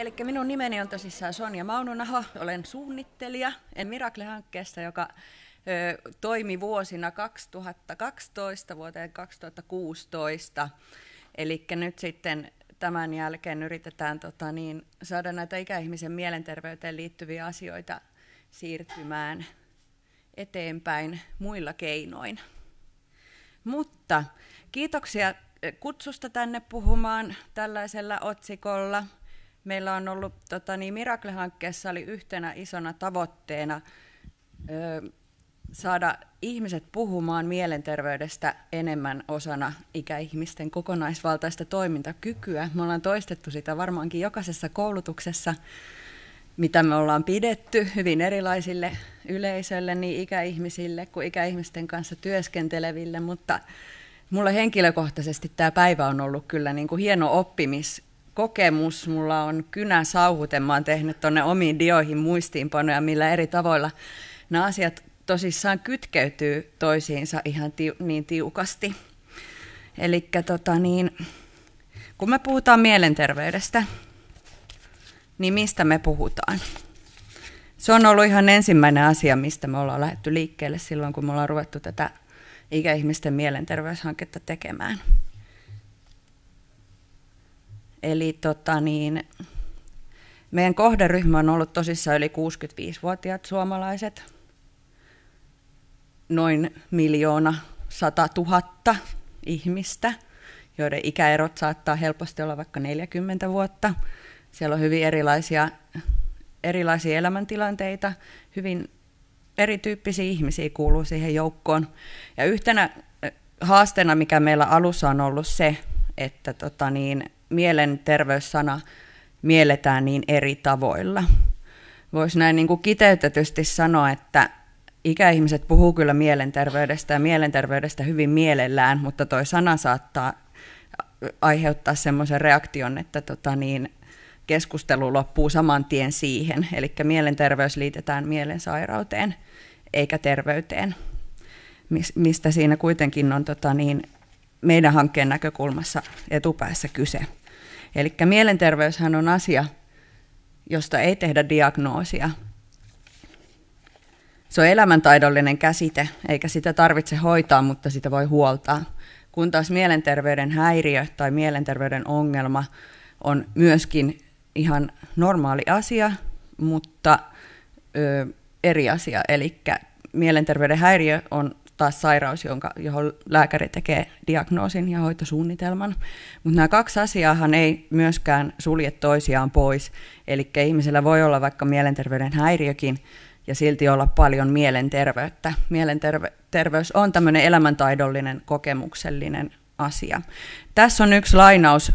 Eli minun nimeni on tosissaan Sonja Maununaho, olen suunnittelija miracle hankkeessa joka ö, toimi vuosina 2012 vuoteen 2016. Eli nyt sitten tämän jälkeen yritetään tota, niin, saada näitä ikäihmisen mielenterveyteen liittyviä asioita siirtymään eteenpäin muilla keinoin. Mutta kiitoksia kutsusta tänne puhumaan tällaisella otsikolla – Meillä on ollut, tota, niin Miracle-hankkeessa oli yhtenä isona tavoitteena ö, saada ihmiset puhumaan mielenterveydestä enemmän osana ikäihmisten kokonaisvaltaista toimintakykyä. Me ollaan toistettu sitä varmaankin jokaisessa koulutuksessa, mitä me ollaan pidetty hyvin erilaisille yleisöille, niin ikäihmisille kuin ikäihmisten kanssa työskenteleville, mutta mulle henkilökohtaisesti tämä päivä on ollut kyllä niin kuin hieno oppimis kokemus. Mulla on sauhuten. mä oon tehnyt tuonne omiin dioihin muistiinpanoja, millä eri tavoilla nämä asiat tosissaan kytkeytyy toisiinsa ihan ti- niin tiukasti. Eli tota niin, kun me puhutaan mielenterveydestä, niin mistä me puhutaan? Se on ollut ihan ensimmäinen asia, mistä me ollaan lähdetty liikkeelle silloin, kun me ollaan ruvettu tätä ikäihmisten mielenterveyshanketta tekemään. Eli tota niin, meidän kohderyhmä on ollut tosissaan yli 65-vuotiaat suomalaiset, noin miljoona sata tuhatta ihmistä, joiden ikäerot saattaa helposti olla vaikka 40 vuotta. Siellä on hyvin erilaisia, erilaisia elämäntilanteita, hyvin erityyppisiä ihmisiä kuuluu siihen joukkoon. Ja yhtenä eh, haasteena, mikä meillä alussa on ollut se, että tota niin, mielenterveyssana mielletään niin eri tavoilla. Voisi näin niin kuin kiteytetysti sanoa, että ikäihmiset puhuu kyllä mielenterveydestä ja mielenterveydestä hyvin mielellään, mutta tuo sana saattaa aiheuttaa semmoisen reaktion, että tota niin, keskustelu loppuu saman tien siihen. Eli mielenterveys liitetään mielensairauteen eikä terveyteen, mistä siinä kuitenkin on tota niin, meidän hankkeen näkökulmassa etupäässä kyse. Eli mielenterveyshän on asia, josta ei tehdä diagnoosia. Se on elämäntaidollinen käsite, eikä sitä tarvitse hoitaa, mutta sitä voi huoltaa. Kun taas mielenterveyden häiriö tai mielenterveyden ongelma on myöskin ihan normaali asia, mutta ö, eri asia. Eli mielenterveyden häiriö on taas sairaus, jonka, johon lääkäri tekee diagnoosin ja hoitosuunnitelman. Mutta nämä kaksi asiaahan ei myöskään sulje toisiaan pois. Eli ihmisellä voi olla vaikka mielenterveyden häiriökin ja silti olla paljon mielenterveyttä. Mielenterveys on tämmöinen elämäntaidollinen, kokemuksellinen asia. Tässä on yksi lainaus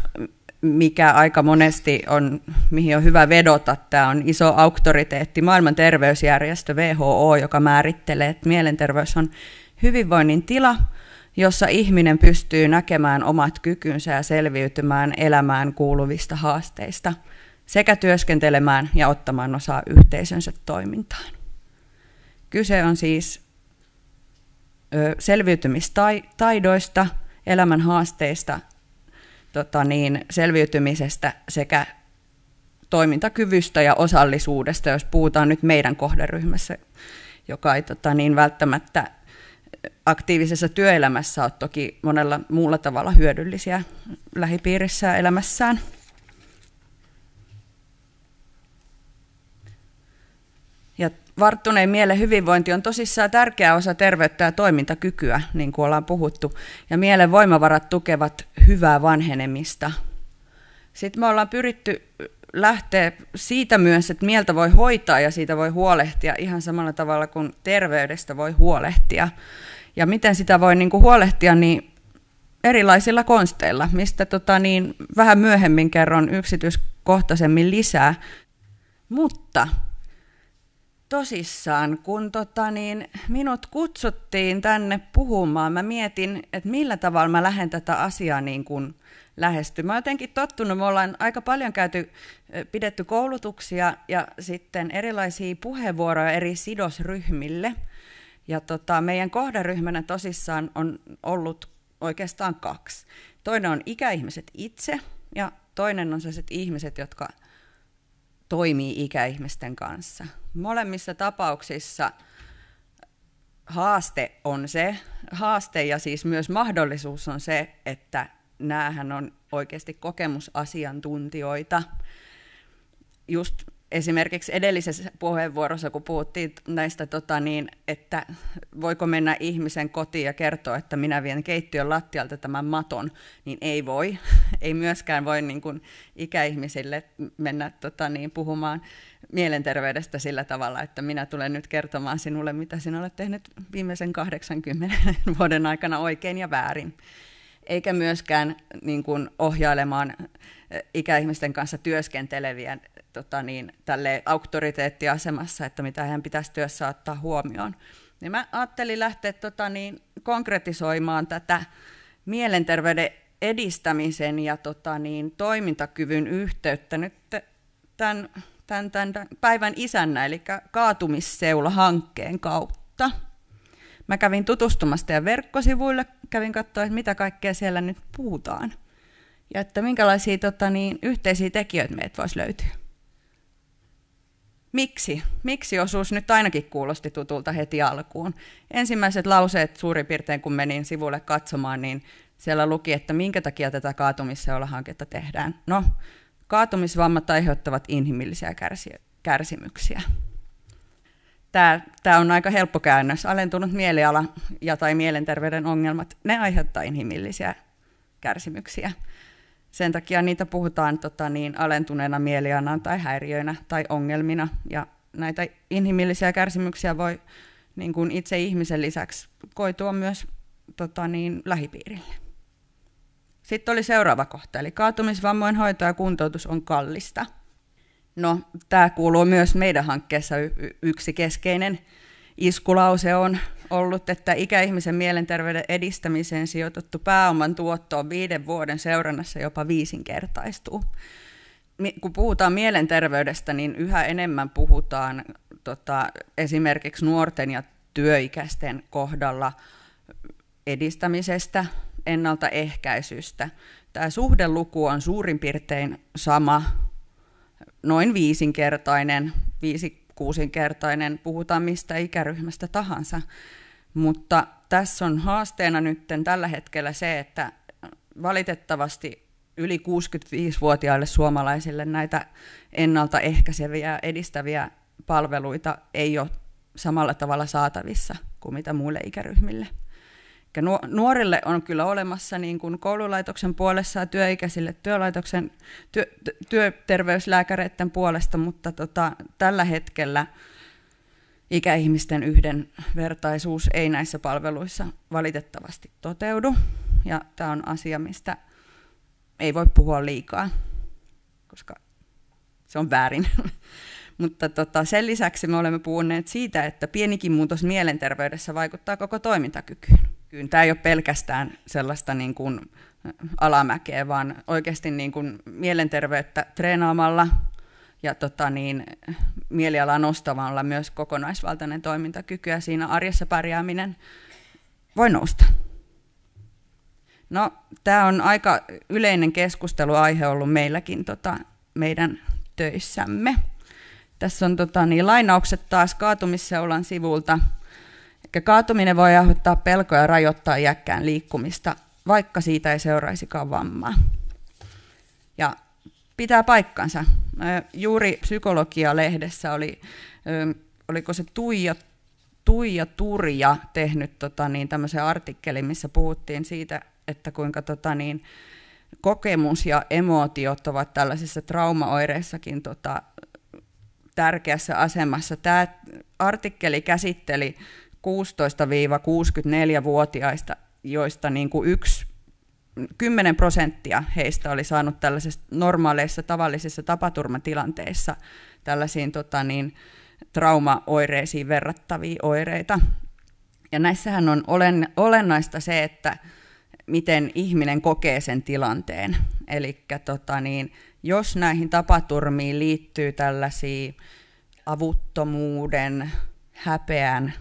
mikä aika monesti on, mihin on hyvä vedota, tämä on iso auktoriteetti, maailman terveysjärjestö WHO, joka määrittelee, että mielenterveys on hyvinvoinnin tila, jossa ihminen pystyy näkemään omat kykynsä ja selviytymään elämään kuuluvista haasteista sekä työskentelemään ja ottamaan osaa yhteisönsä toimintaan. Kyse on siis selviytymistaidoista, elämän haasteista tota niin, selviytymisestä sekä toimintakyvystä ja osallisuudesta, jos puhutaan nyt meidän kohderyhmässä, joka ei tota niin, välttämättä aktiivisessa työelämässä ole toki monella muulla tavalla hyödyllisiä lähipiirissä elämässään. Varttuneen mielen hyvinvointi on tosissaan tärkeä osa terveyttä ja toimintakykyä, niin kuin ollaan puhuttu, ja mielen voimavarat tukevat hyvää vanhenemista. Sitten me ollaan pyritty lähteä siitä myös, että mieltä voi hoitaa ja siitä voi huolehtia ihan samalla tavalla kuin terveydestä voi huolehtia. Ja miten sitä voi niin kuin huolehtia, niin erilaisilla konsteilla, mistä tota niin, vähän myöhemmin kerron yksityiskohtaisemmin lisää. Mutta tosissaan, kun tota, niin, minut kutsuttiin tänne puhumaan. Mä mietin, että millä tavalla mä lähden tätä asiaa niin kuin lähestymään. Mä jotenkin tottunut, me ollaan aika paljon käyty, pidetty koulutuksia ja sitten erilaisia puheenvuoroja eri sidosryhmille. Ja tota, meidän kohderyhmänä tosissaan on ollut oikeastaan kaksi. Toinen on ikäihmiset itse ja toinen on sellaiset ihmiset, jotka – toimii ikäihmisten kanssa. Molemmissa tapauksissa haaste on se, haaste ja siis myös mahdollisuus on se, että näähän on oikeasti kokemusasiantuntijoita. Just esimerkiksi edellisessä puheenvuorossa, kun puhuttiin näistä, tota, niin, että voiko mennä ihmisen kotiin ja kertoa, että minä vien keittiön lattialta tämän maton, niin ei voi. Ei myöskään voi niin kuin, ikäihmisille mennä tota, niin, puhumaan mielenterveydestä sillä tavalla, että minä tulen nyt kertomaan sinulle, mitä sinä olet tehnyt viimeisen 80 vuoden aikana oikein ja väärin eikä myöskään niin kuin ohjailemaan eh, ikäihmisten kanssa työskenteleviä tota niin, tälle auktoriteettiasemassa, että mitä hän pitäisi työssä ottaa huomioon. Niin mä ajattelin lähteä tota niin, konkretisoimaan tätä mielenterveyden edistämisen ja tota niin, toimintakyvyn yhteyttä nyt tämän, tämän, tämän päivän isännä, eli kaatumisseula-hankkeen kautta. Mä kävin tutustumasta ja verkkosivuille, kävin katsoa, että mitä kaikkea siellä nyt puhutaan. Ja että minkälaisia tota, niin, yhteisiä tekijöitä meitä voisi löytyä. Miksi? Miksi osuus nyt ainakin kuulosti tutulta heti alkuun? Ensimmäiset lauseet suurin piirtein, kun menin sivulle katsomaan, niin siellä luki, että minkä takia tätä hanketta tehdään. No, kaatumisvammat aiheuttavat inhimillisiä kärsimyksiä tämä, tämä on aika helppo käännös. Alentunut mieliala ja tai mielenterveyden ongelmat, ne aiheuttaa inhimillisiä kärsimyksiä. Sen takia niitä puhutaan tota, niin, alentuneena mielialana tai häiriöinä tai ongelmina. Ja näitä inhimillisiä kärsimyksiä voi niin kuin itse ihmisen lisäksi koitua myös tota, niin, lähipiirille. Sitten oli seuraava kohta, eli kaatumisvammojen hoito ja kuntoutus on kallista – No, tämä kuuluu myös meidän hankkeessa. Y- yksi keskeinen iskulause on ollut, että ikäihmisen mielenterveyden edistämiseen sijoitettu pääoman tuotto on viiden vuoden seurannassa jopa viisinkertaistuu. Kun puhutaan mielenterveydestä, niin yhä enemmän puhutaan tota, esimerkiksi nuorten ja työikäisten kohdalla edistämisestä, ennaltaehkäisystä. Tämä suhdeluku on suurin piirtein sama noin viisinkertainen, viisi kuusinkertainen, puhutaan mistä ikäryhmästä tahansa. Mutta tässä on haasteena nyt tällä hetkellä se, että valitettavasti yli 65-vuotiaille suomalaisille näitä ennaltaehkäiseviä, edistäviä palveluita ei ole samalla tavalla saatavissa kuin mitä muille ikäryhmille nuorille on kyllä olemassa niin kuin koululaitoksen puolessa ja työikäisille työlaitoksen työ, työterveyslääkäreiden puolesta, mutta tota, tällä hetkellä ikäihmisten yhdenvertaisuus ei näissä palveluissa valitettavasti toteudu. Ja tämä on asia, mistä ei voi puhua liikaa, koska se on väärin. Mutta tota, sen lisäksi me olemme puhuneet siitä, että pienikin muutos mielenterveydessä vaikuttaa koko toimintakykyyn kyyn. Tämä ei ole pelkästään sellaista niin kuin alamäkeä, vaan oikeasti niin kuin mielenterveyttä treenaamalla ja tota niin, mielialaa nostavalla myös kokonaisvaltainen toimintakyky ja siinä arjessa pärjääminen voi nousta. No, tämä on aika yleinen keskusteluaihe ollut meilläkin tota, meidän töissämme. Tässä on tota, niin, lainaukset taas kaatumisseulan sivulta – Eli kaatuminen voi aiheuttaa pelkoja ja rajoittaa jäkkään liikkumista, vaikka siitä ei seuraisikaan vammaa. Ja pitää paikkansa. Juuri psykologialehdessä oli, oliko se Tuija, Tuija Turja tehnyt tota niin, tämmöisen artikkelin, missä puhuttiin siitä, että kuinka tota niin, kokemus ja emotiot ovat tällaisissa traumaoireissakin tota, tärkeässä asemassa. Tämä artikkeli käsitteli 16-64-vuotiaista, joista niin kuin yksi 10 prosenttia heistä oli saanut tällaisessa normaaleissa tavallisissa tapaturmatilanteissa tällaisiin tota niin, traumaoireisiin verrattavia oireita. Ja näissähän on olen, olennaista se, että miten ihminen kokee sen tilanteen. Eli tota niin, jos näihin tapaturmiin liittyy tällaisia avuttomuuden, häpeän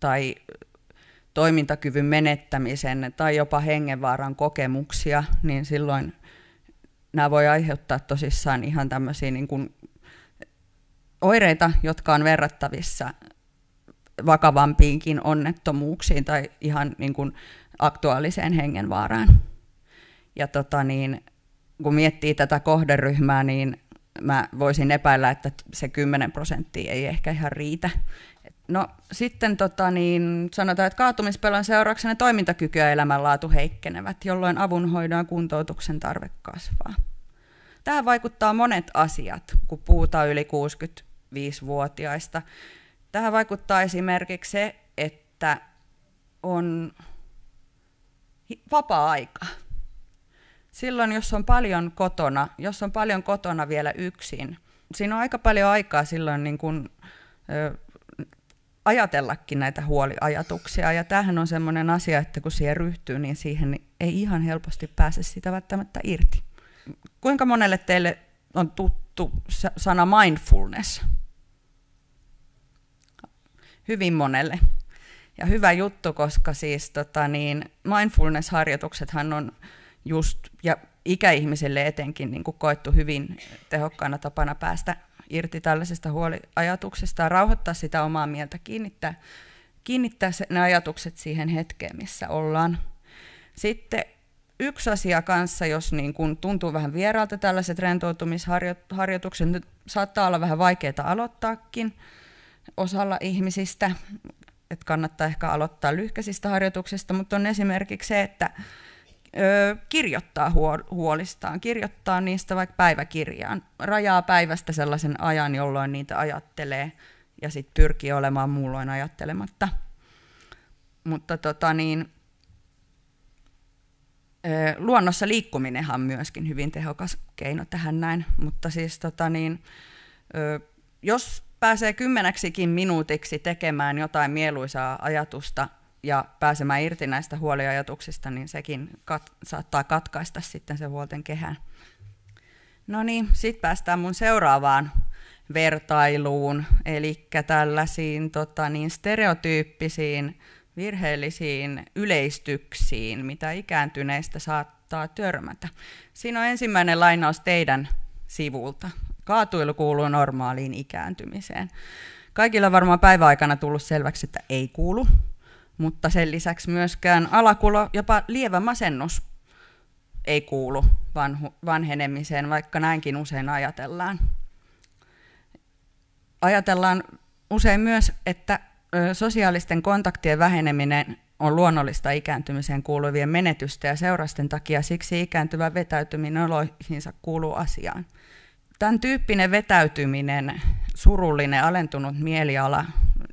tai toimintakyvyn menettämisen tai jopa hengenvaaran kokemuksia, niin silloin nämä voi aiheuttaa tosissaan ihan tämmöisiä niin kuin oireita, jotka on verrattavissa vakavampiinkin onnettomuuksiin tai ihan niin kuin aktuaaliseen hengenvaaraan. Ja tota niin, kun miettii tätä kohderyhmää, niin mä voisin epäillä, että se 10 prosenttia ei ehkä ihan riitä. No sitten tota, niin, sanotaan, että kaatumispelon seurauksena toimintakyky ja elämänlaatu heikkenevät, jolloin avunhoidon ja kuntoutuksen tarve kasvaa. Tähän vaikuttaa monet asiat, kun puhutaan yli 65-vuotiaista. Tähän vaikuttaa esimerkiksi se, että on vapaa-aika. Silloin, jos on paljon kotona, jos on paljon kotona vielä yksin, siinä on aika paljon aikaa silloin niin kuin, ö, ajatellakin näitä huoliajatuksia. Ja tämähän on sellainen asia, että kun siihen ryhtyy, niin siihen ei ihan helposti pääse sitä välttämättä irti. Kuinka monelle teille on tuttu sana mindfulness? Hyvin monelle. Ja hyvä juttu, koska siis tota, niin mindfulness-harjoituksethan on just, ja ikäihmisille etenkin niin koettu hyvin tehokkaana tapana päästä irti tällaisesta huoliajatuksesta ja rauhoittaa sitä omaa mieltä, kiinnittää, kiinnittää se, ne ajatukset siihen hetkeen, missä ollaan. Sitten yksi asia kanssa, jos niin kun tuntuu vähän vieraalta tällaiset rentoutumisharjoitukset, nyt saattaa olla vähän vaikeaa aloittaakin osalla ihmisistä, että kannattaa ehkä aloittaa lyhkäisistä harjoituksista, mutta on esimerkiksi se, että ö, kirjoittaa huolistaan, kirjoittaa niistä vaikka päiväkirjaan, rajaa päivästä sellaisen ajan, jolloin niitä ajattelee ja sitten pyrkii olemaan muulloin ajattelematta. Mutta tota niin, luonnossa liikkuminenhan on myöskin hyvin tehokas keino tähän näin, mutta siis tota niin, jos pääsee kymmeneksikin minuutiksi tekemään jotain mieluisaa ajatusta ja pääsemään irti näistä huoliajatuksista, niin sekin kat- saattaa katkaista sitten se huolten kehän. No niin, sitten päästään mun seuraavaan vertailuun, eli tällaisiin tota, niin stereotyyppisiin virheellisiin yleistyksiin, mitä ikääntyneistä saattaa törmätä. Siinä on ensimmäinen lainaus teidän sivulta. Kaatuilu kuuluu normaaliin ikääntymiseen. Kaikilla varmaan päiväaikana tullut selväksi, että ei kuulu mutta sen lisäksi myöskään alakulo, jopa lievä masennus ei kuulu vanhu, vanhenemiseen, vaikka näinkin usein ajatellaan. Ajatellaan usein myös, että sosiaalisten kontaktien väheneminen on luonnollista ikääntymiseen kuuluvien menetystä ja seurasten takia siksi ikääntyvä vetäytyminen oloihinsa kuuluu asiaan. Tämän tyyppinen vetäytyminen, surullinen, alentunut mieliala,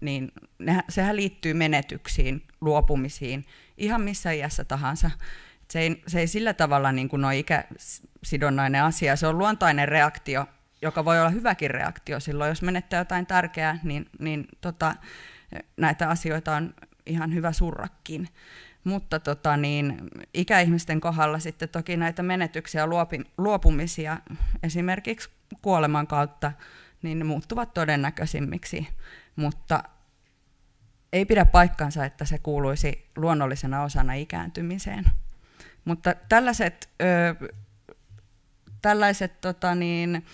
niin ne, sehän liittyy menetyksiin, luopumisiin, ihan missä iässä tahansa. Se ei, se ei sillä tavalla niin kuin ole ikäsidonnainen asia, se on luontainen reaktio, joka voi olla hyväkin reaktio silloin, jos menettää jotain tärkeää, niin, niin tota, näitä asioita on ihan hyvä surrakin. Mutta tota, niin, ikäihmisten kohdalla sitten toki näitä menetyksiä, ja luopumisia esimerkiksi kuoleman kautta, niin ne muuttuvat todennäköisimmiksi. Mutta ei pidä paikkansa, että se kuuluisi luonnollisena osana ikääntymiseen. Mutta tällaiset, ö, tällaiset tota niin,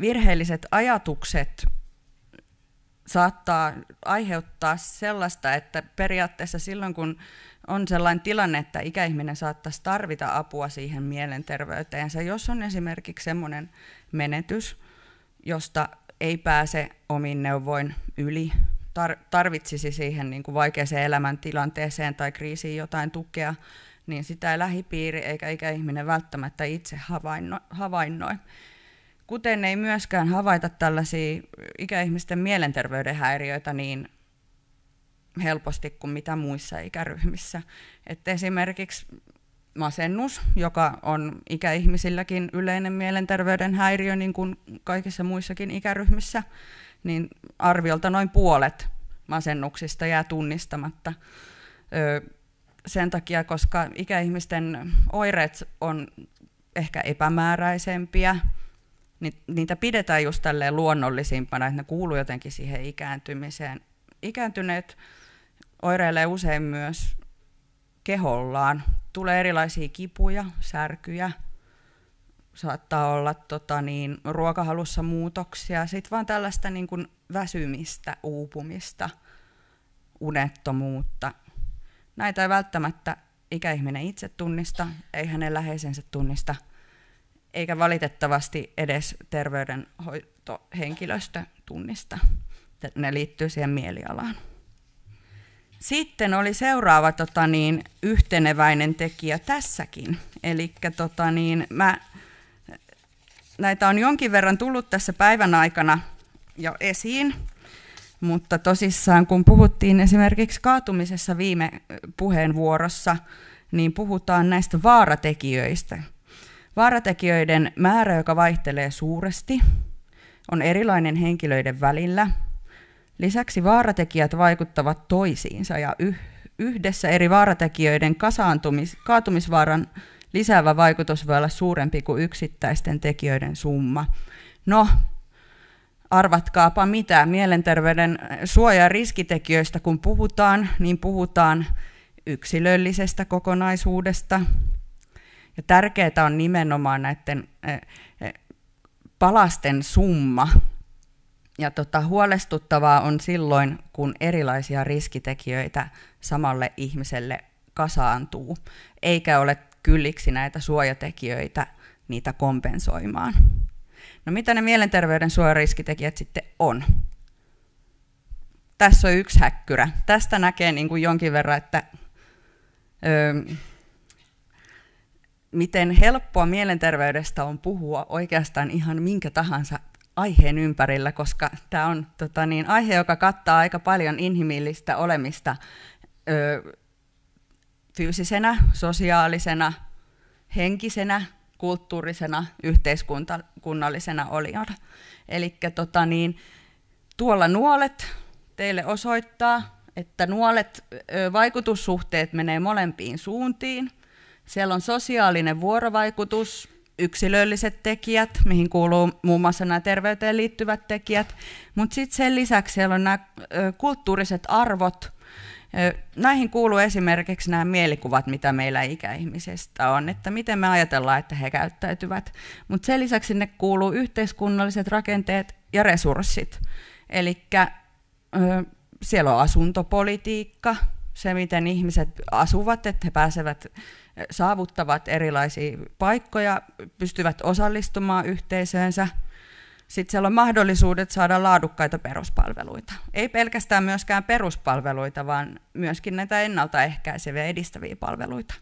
virheelliset ajatukset saattaa aiheuttaa sellaista, että periaatteessa silloin kun on sellainen tilanne, että ikäihminen saattaisi tarvita apua siihen mielenterveyteensä, jos on esimerkiksi sellainen menetys, josta ei pääse omin neuvoin yli tar- tarvitsisi siihen niin kuin vaikeaseen elämäntilanteeseen tai kriisiin jotain tukea, niin sitä ei lähipiiri eikä ikäihminen välttämättä itse havainno- havainnoi. Kuten ei myöskään havaita tällaisia ikäihmisten mielenterveyden häiriöitä niin helposti kuin mitä muissa ikäryhmissä. Et esimerkiksi masennus, joka on ikäihmisilläkin yleinen mielenterveyden häiriö, niin kuin kaikissa muissakin ikäryhmissä, niin arviolta noin puolet masennuksista jää tunnistamatta. Öö, sen takia, koska ikäihmisten oireet on ehkä epämääräisempiä, niin niitä pidetään just tälleen luonnollisimpana, että ne kuuluu jotenkin siihen ikääntymiseen. Ikääntyneet oireilee usein myös kehollaan. Tulee erilaisia kipuja, särkyjä, saattaa olla tota niin, ruokahalussa muutoksia, sitten vaan tällaista niin kuin väsymistä, uupumista, unettomuutta. Näitä ei välttämättä ikäihminen itse tunnista, ei hänen läheisensä tunnista, eikä valitettavasti edes terveydenhoitohenkilöstö tunnista. Ne liittyy siihen mielialaan. Sitten oli seuraava tota niin, yhteneväinen tekijä tässäkin. Eli tota niin, mä näitä on jonkin verran tullut tässä päivän aikana jo esiin, mutta tosissaan kun puhuttiin esimerkiksi kaatumisessa viime puheenvuorossa, niin puhutaan näistä vaaratekijöistä. Vaaratekijöiden määrä, joka vaihtelee suuresti, on erilainen henkilöiden välillä. Lisäksi vaaratekijät vaikuttavat toisiinsa ja yhdessä eri vaaratekijöiden kasaantumis, kaatumisvaaran lisäävä vaikutus voi olla suurempi kuin yksittäisten tekijöiden summa. No, arvatkaapa mitä. Mielenterveyden suoja- riskitekijöistä kun puhutaan, niin puhutaan yksilöllisestä kokonaisuudesta. Ja tärkeää on nimenomaan näiden e, e, palasten summa. Ja tota, huolestuttavaa on silloin, kun erilaisia riskitekijöitä samalle ihmiselle kasaantuu, eikä ole kylliksi näitä suojatekijöitä niitä kompensoimaan. No mitä ne mielenterveyden suojariskitekijät sitten on? Tässä on yksi häkkyrä. Tästä näkee niin kuin jonkin verran, että öö, miten helppoa mielenterveydestä on puhua oikeastaan ihan minkä tahansa aiheen ympärillä, koska tämä on tota niin, aihe, joka kattaa aika paljon inhimillistä olemista, öö, fyysisenä, sosiaalisena, henkisenä, kulttuurisena, yhteiskunnallisena olijana. Eli tota niin, tuolla nuolet teille osoittaa, että nuolet vaikutussuhteet menee molempiin suuntiin. Siellä on sosiaalinen vuorovaikutus, yksilölliset tekijät, mihin kuuluu muun muassa nämä terveyteen liittyvät tekijät, mutta sitten sen lisäksi siellä on nämä kulttuuriset arvot, Näihin kuuluu esimerkiksi nämä mielikuvat, mitä meillä ikäihmisistä on, että miten me ajatellaan, että he käyttäytyvät. Mutta sen lisäksi sinne kuuluu yhteiskunnalliset rakenteet ja resurssit. Eli siellä on asuntopolitiikka, se miten ihmiset asuvat, että he pääsevät saavuttavat erilaisia paikkoja, pystyvät osallistumaan yhteisöönsä – sitten siellä on mahdollisuudet saada laadukkaita peruspalveluita. Ei pelkästään myöskään peruspalveluita, vaan myöskin näitä ennaltaehkäiseviä edistäviä palveluita.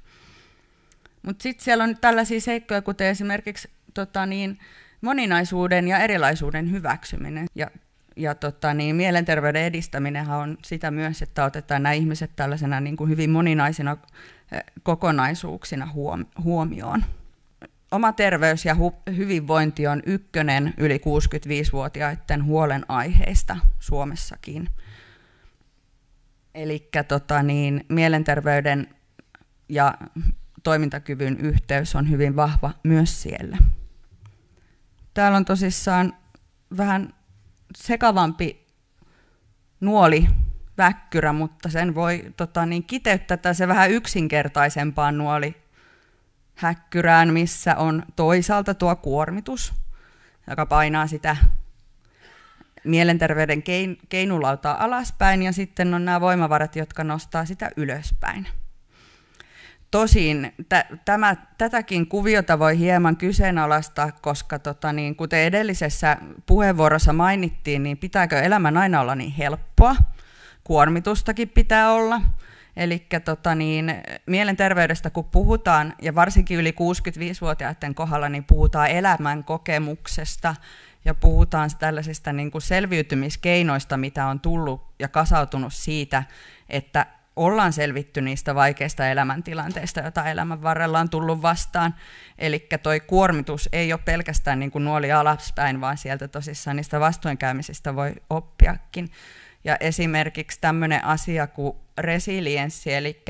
Mutta sitten siellä on tällaisia seikkoja, kuten esimerkiksi tota niin, moninaisuuden ja erilaisuuden hyväksyminen. Ja, ja tota niin, mielenterveyden edistäminen on sitä myös, että otetaan nämä ihmiset tällaisena niin kuin hyvin moninaisina eh, kokonaisuuksina huomioon. Oma terveys ja hu- hyvinvointi on ykkönen yli 65-vuotiaiden huolenaiheista Suomessakin. Eli tota niin, mielenterveyden ja toimintakyvyn yhteys on hyvin vahva myös siellä. Täällä on tosissaan vähän sekavampi nuoli väkkyrä, mutta sen voi tota, niin, kiteyttää se vähän yksinkertaisempaan nuoli häkkyrään, missä on toisaalta tuo kuormitus, joka painaa sitä mielenterveyden keinulautaa alaspäin, ja sitten on nämä voimavarat, jotka nostaa sitä ylöspäin. Tosin tämä, tätäkin kuviota voi hieman kyseenalaistaa, koska tota, niin, kuten edellisessä puheenvuorossa mainittiin, niin pitääkö elämän aina olla niin helppoa? Kuormitustakin pitää olla. Eli tota niin, mielenterveydestä kun puhutaan, ja varsinkin yli 65-vuotiaiden kohdalla, niin puhutaan elämän kokemuksesta ja puhutaan tällaisista niin kuin selviytymiskeinoista, mitä on tullut ja kasautunut siitä, että ollaan selvitty niistä vaikeista elämäntilanteista, joita elämän varrella on tullut vastaan. Eli toi kuormitus ei ole pelkästään niin kuin nuoli alaspäin, vaan sieltä tosissaan niistä vastoinkäymisistä voi oppiakin. Ja esimerkiksi tämmöinen asia kuin resilienssi, eli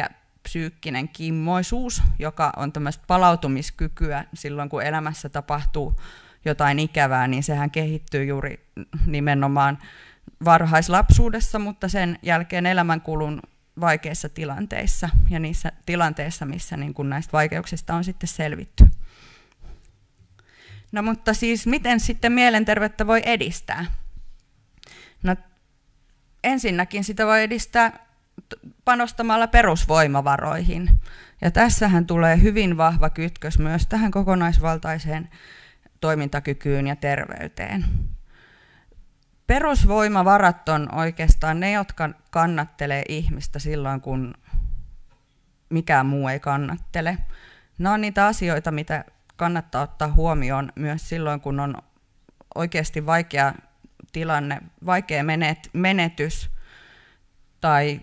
psyykkinen kimmoisuus, joka on tämmöistä palautumiskykyä silloin, kun elämässä tapahtuu jotain ikävää, niin sehän kehittyy juuri nimenomaan varhaislapsuudessa, mutta sen jälkeen elämänkulun vaikeissa tilanteissa ja niissä tilanteissa, missä niin kuin näistä vaikeuksista on sitten selvitty. No mutta siis miten sitten mielenterveyttä voi edistää? No ensinnäkin sitä voi edistää panostamalla perusvoimavaroihin. Ja tässähän tulee hyvin vahva kytkös myös tähän kokonaisvaltaiseen toimintakykyyn ja terveyteen. Perusvoimavarat on oikeastaan ne, jotka kannattelee ihmistä silloin, kun mikään muu ei kannattele. Nämä on niitä asioita, mitä kannattaa ottaa huomioon myös silloin, kun on oikeasti vaikea tilanne, vaikea menet, menetys tai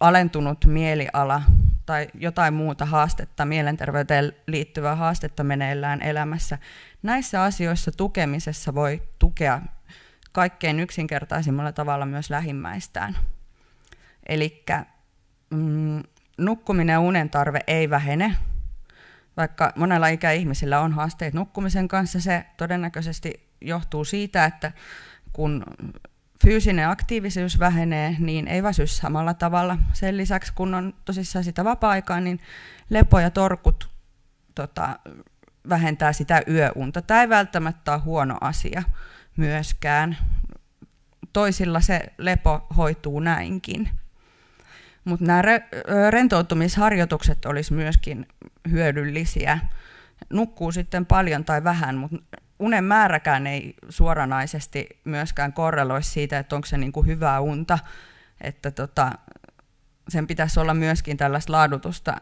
alentunut mieliala tai jotain muuta haastetta, mielenterveyteen liittyvää haastetta meneillään elämässä. Näissä asioissa tukemisessa voi tukea kaikkein yksinkertaisimmalla tavalla myös lähimmäistään. Eli mm, nukkuminen ja unen tarve ei vähene, vaikka monella ikäihmisillä on haasteet nukkumisen kanssa, se todennäköisesti johtuu siitä, että kun fyysinen aktiivisuus vähenee, niin ei väsy samalla tavalla. Sen lisäksi, kun on tosissaan sitä vapaa-aikaa, niin lepo ja torkut tota, vähentää sitä yöunta. Tämä ei välttämättä ole huono asia myöskään. Toisilla se lepo hoituu näinkin. Mutta nämä rentoutumisharjoitukset olisi myöskin hyödyllisiä. Nukkuu sitten paljon tai vähän, mutta unen määräkään ei suoranaisesti myöskään korreloi siitä, että onko se niin kuin hyvää unta. Että tota, sen pitäisi olla myöskin tällaista laadutusta,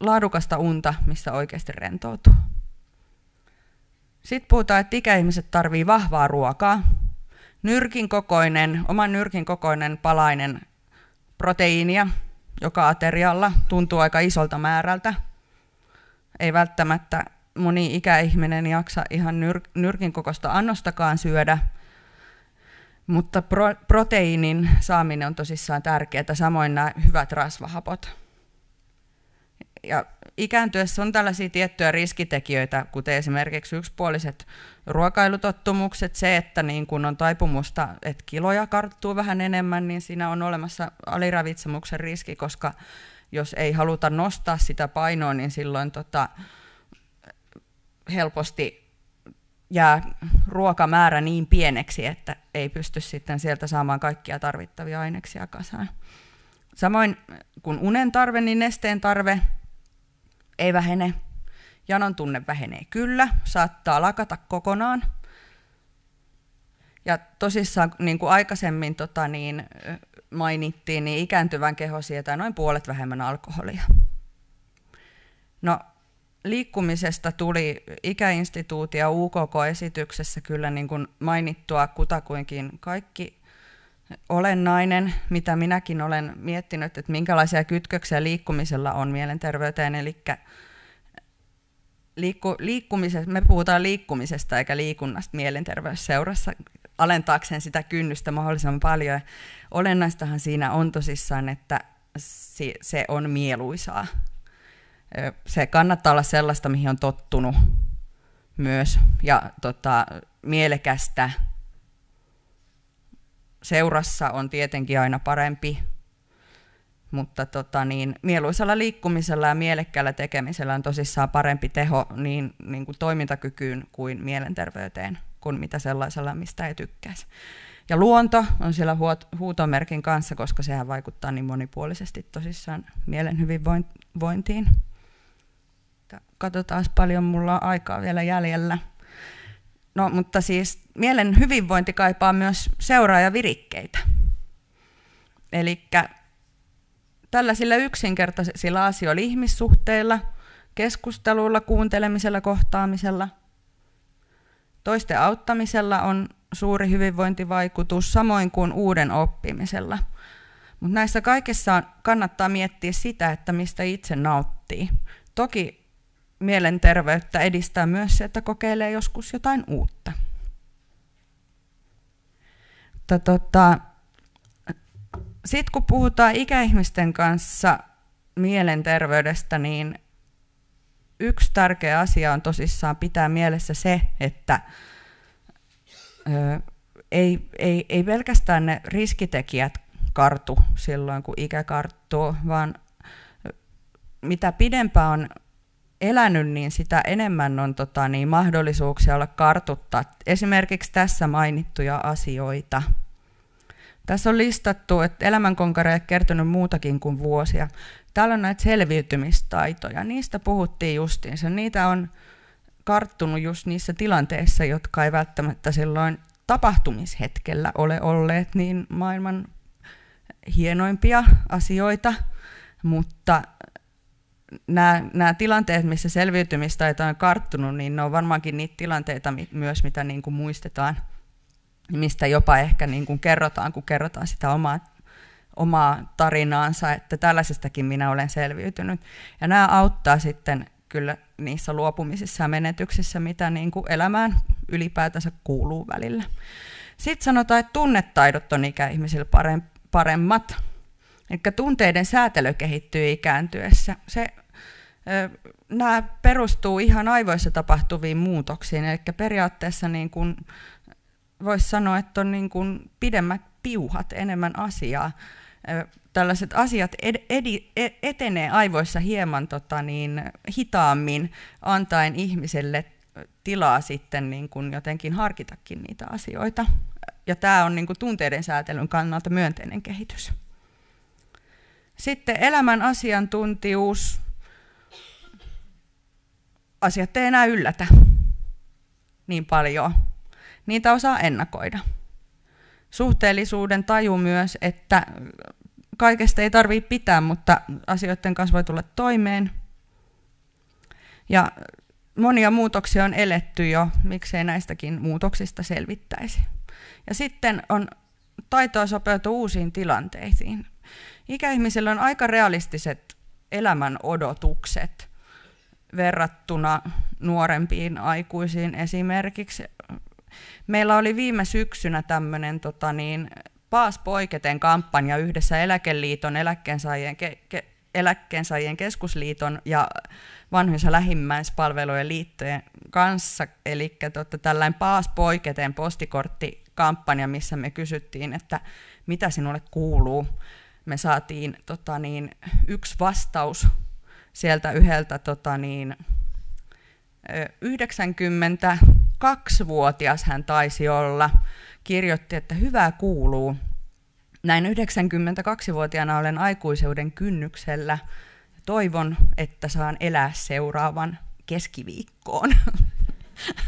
laadukasta unta, missä oikeasti rentoutuu. Sitten puhutaan, että ikäihmiset tarvii vahvaa ruokaa. Nyrkin kokoinen, oman nyrkin kokoinen palainen proteiinia joka aterialla tuntuu aika isolta määrältä. Ei välttämättä moni ikäihminen jaksa ihan nyr- nyrkin kokosta annostakaan syödä, mutta pro- proteiinin saaminen on tosissaan tärkeää, samoin nämä hyvät rasvahapot ja ikääntyessä on tällaisia tiettyjä riskitekijöitä, kuten esimerkiksi yksipuoliset ruokailutottumukset, se, että niin kun on taipumusta, että kiloja karttuu vähän enemmän, niin siinä on olemassa aliravitsemuksen riski, koska jos ei haluta nostaa sitä painoa, niin silloin tota, helposti jää ruokamäärä niin pieneksi, että ei pysty sitten sieltä saamaan kaikkia tarvittavia aineksia kasaan. Samoin kun unen tarve, niin nesteen tarve ei vähene. Janon tunne vähenee kyllä, saattaa lakata kokonaan. Ja tosissaan, niin kuin aikaisemmin tota, niin, mainittiin, niin ikääntyvän keho sietää noin puolet vähemmän alkoholia. No, liikkumisesta tuli ikäinstituutia UKK-esityksessä kyllä niin kuin mainittua kutakuinkin kaikki olennainen, mitä minäkin olen miettinyt, että minkälaisia kytköksiä liikkumisella on mielenterveyteen, eli liikku, liikkumisesta, me puhutaan liikkumisesta eikä liikunnasta mielenterveysseurassa alentaakseen sitä kynnystä mahdollisimman paljon. Ja olennaistahan siinä on tosissaan, että se on mieluisaa. Se kannattaa olla sellaista, mihin on tottunut myös, ja tota, mielekästä seurassa on tietenkin aina parempi, mutta tota niin, mieluisella liikkumisella ja mielekkäällä tekemisellä on tosissaan parempi teho niin, niin kuin toimintakykyyn kuin mielenterveyteen, kuin mitä sellaisella, mistä ei tykkäisi. Ja luonto on siellä huutomerkin kanssa, koska sehän vaikuttaa niin monipuolisesti tosissaan mielen hyvinvointiin. Katsotaan paljon mulla on aikaa vielä jäljellä. No, mutta siis mielen hyvinvointi kaipaa myös seuraajavirikkeitä. Eli tällaisilla yksinkertaisilla asioilla ihmissuhteilla, keskustelulla, kuuntelemisella, kohtaamisella, toisten auttamisella on suuri hyvinvointivaikutus, samoin kuin uuden oppimisella. Mutta näissä kaikissa kannattaa miettiä sitä, että mistä itse nauttii. Toki mielenterveyttä edistää myös se, että kokeilee joskus jotain uutta. tota, sitten kun puhutaan ikäihmisten kanssa mielenterveydestä, niin yksi tärkeä asia on tosissaan pitää mielessä se, että ö, ei, ei, ei pelkästään ne riskitekijät kartu silloin, kun ikä karttuu, vaan mitä pidempään on elänyt, niin sitä enemmän on tota, niin, mahdollisuuksia olla kartuttaa esimerkiksi tässä mainittuja asioita. Tässä on listattu, että on kertynyt muutakin kuin vuosia. Täällä on näitä selviytymistaitoja. Niistä puhuttiin justiinsa. Niitä on karttunut just niissä tilanteissa, jotka ei välttämättä silloin tapahtumishetkellä ole olleet niin maailman hienoimpia asioita, mutta nämä, nämä tilanteet, missä selviytymistaito on karttunut, niin ne on varmaankin niitä tilanteita mi- myös, mitä niin kuin muistetaan, mistä jopa ehkä niin kuin kerrotaan, kun kerrotaan sitä omaa, omaa tarinaansa, että tällaisestakin minä olen selviytynyt. Ja nämä auttaa sitten kyllä niissä luopumisissa ja menetyksissä, mitä niin kuin elämään ylipäätänsä kuuluu välillä. Sitten sanotaan, että tunnetaidot on ikäihmisillä paremmat Eli tunteiden säätely kehittyy ikääntyessä. Se, ö, nämä perustuu ihan aivoissa tapahtuviin muutoksiin, eli periaatteessa niin kuin voisi sanoa, että on niin kuin pidemmät piuhat, enemmän asiaa. Ö, tällaiset asiat ed, ed- e-, etenee aivoissa hieman tota niin, hitaammin, antaen ihmiselle tilaa sitten niin kuin jotenkin harkitakin niitä asioita. Ja tämä on niin kuin tunteiden säätelyn kannalta myönteinen kehitys. Sitten elämän asiantuntijuus. Asiat ei enää yllätä niin paljon. Niitä osaa ennakoida. Suhteellisuuden taju myös, että kaikesta ei tarvitse pitää, mutta asioiden kanssa voi tulla toimeen. Ja monia muutoksia on eletty jo, miksei näistäkin muutoksista selvittäisi. Ja sitten on taitoa sopeutua uusiin tilanteisiin ikäihmisillä on aika realistiset elämän odotukset verrattuna nuorempiin aikuisiin esimerkiksi. Meillä oli viime syksynä tämmöinen tota niin, Paas Poiketen kampanja yhdessä Eläkeliiton, eläkkeensaajien, ke, ke, eläkkeensaajien keskusliiton ja vanhus- ja lähimmäispalvelujen liittojen kanssa. Eli tota, tällainen Paas Poiketen postikorttikampanja, missä me kysyttiin, että mitä sinulle kuuluu me saatiin tota niin, yksi vastaus sieltä yhdeltä tota niin, 92-vuotias hän taisi olla, kirjoitti, että hyvää kuuluu. Näin 92-vuotiaana olen aikuisuuden kynnyksellä. Toivon, että saan elää seuraavan keskiviikkoon.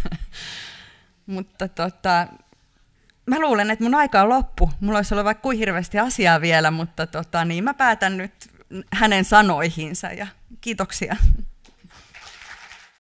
Mutta tota, mä luulen, että mun aika on loppu. Mulla olisi ollut vaikka kuin hirveästi asiaa vielä, mutta tota, niin mä päätän nyt hänen sanoihinsa ja kiitoksia.